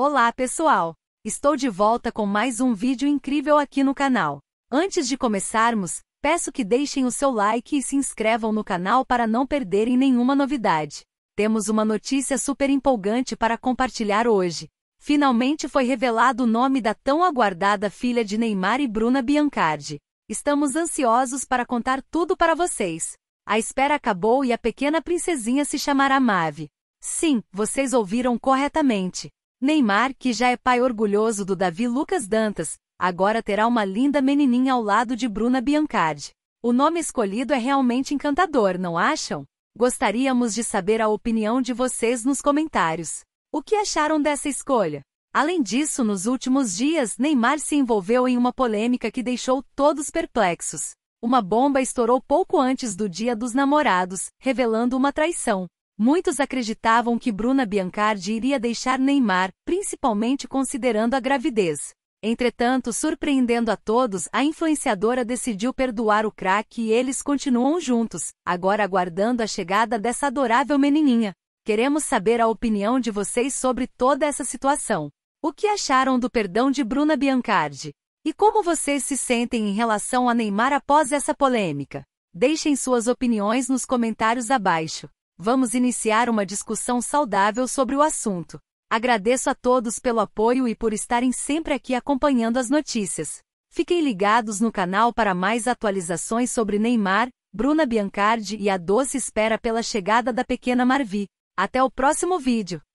Olá pessoal! Estou de volta com mais um vídeo incrível aqui no canal. Antes de começarmos, peço que deixem o seu like e se inscrevam no canal para não perderem nenhuma novidade. Temos uma notícia super empolgante para compartilhar hoje. Finalmente foi revelado o nome da tão aguardada filha de Neymar e Bruna Biancardi. Estamos ansiosos para contar tudo para vocês. A espera acabou e a pequena princesinha se chamará Mave. Sim, vocês ouviram corretamente. Neymar, que já é pai orgulhoso do Davi Lucas Dantas, agora terá uma linda menininha ao lado de Bruna Biancardi. O nome escolhido é realmente encantador, não acham? Gostaríamos de saber a opinião de vocês nos comentários. O que acharam dessa escolha? Além disso, nos últimos dias, Neymar se envolveu em uma polêmica que deixou todos perplexos. Uma bomba estourou pouco antes do Dia dos Namorados, revelando uma traição. Muitos acreditavam que Bruna Biancardi iria deixar Neymar, principalmente considerando a gravidez. Entretanto, surpreendendo a todos, a influenciadora decidiu perdoar o craque e eles continuam juntos, agora aguardando a chegada dessa adorável menininha. Queremos saber a opinião de vocês sobre toda essa situação. O que acharam do perdão de Bruna Biancardi? E como vocês se sentem em relação a Neymar após essa polêmica? Deixem suas opiniões nos comentários abaixo. Vamos iniciar uma discussão saudável sobre o assunto. Agradeço a todos pelo apoio e por estarem sempre aqui acompanhando as notícias. Fiquem ligados no canal para mais atualizações sobre Neymar, Bruna Biancardi e a doce espera pela chegada da pequena Marvi. Até o próximo vídeo!